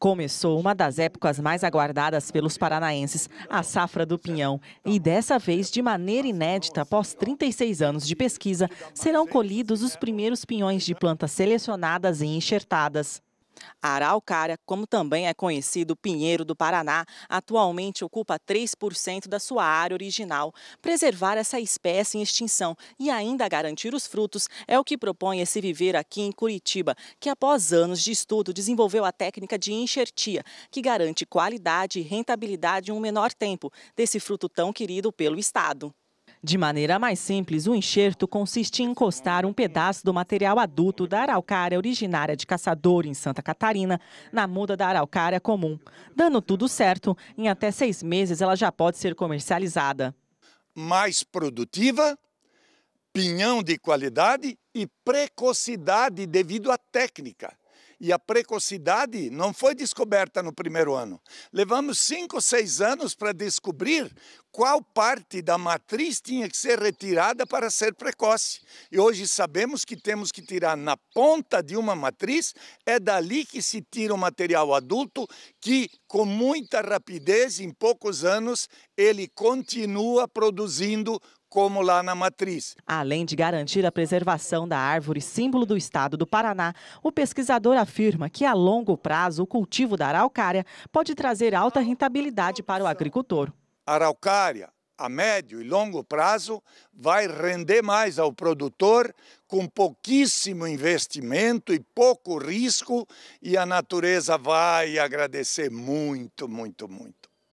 Começou uma das épocas mais aguardadas pelos paranaenses, a safra do pinhão. E dessa vez, de maneira inédita, após 36 anos de pesquisa, serão colhidos os primeiros pinhões de plantas selecionadas e enxertadas. A araucária, como também é conhecido pinheiro do Paraná, atualmente ocupa 3% da sua área original. Preservar essa espécie em extinção e ainda garantir os frutos é o que propõe esse viver aqui em Curitiba, que após anos de estudo desenvolveu a técnica de enxertia, que garante qualidade e rentabilidade em um menor tempo desse fruto tão querido pelo Estado. De maneira mais simples, o enxerto consiste em encostar um pedaço do material adulto da araucária originária de Caçador, em Santa Catarina, na muda da araucária comum. Dando tudo certo, em até seis meses ela já pode ser comercializada. Mais produtiva, pinhão de qualidade e precocidade devido à técnica. E a precocidade não foi descoberta no primeiro ano. Levamos cinco, seis anos para descobrir qual parte da matriz tinha que ser retirada para ser precoce. E hoje sabemos que temos que tirar na ponta de uma matriz, é dali que se tira o material adulto, que com muita rapidez, em poucos anos, ele continua produzindo como lá na matriz. Além de garantir a preservação da árvore símbolo do estado do Paraná, o pesquisador afirma que a longo prazo o cultivo da araucária pode trazer alta rentabilidade para o agricultor. A araucária, a médio e longo prazo, vai render mais ao produtor com pouquíssimo investimento e pouco risco, e a natureza vai agradecer muito, muito, muito.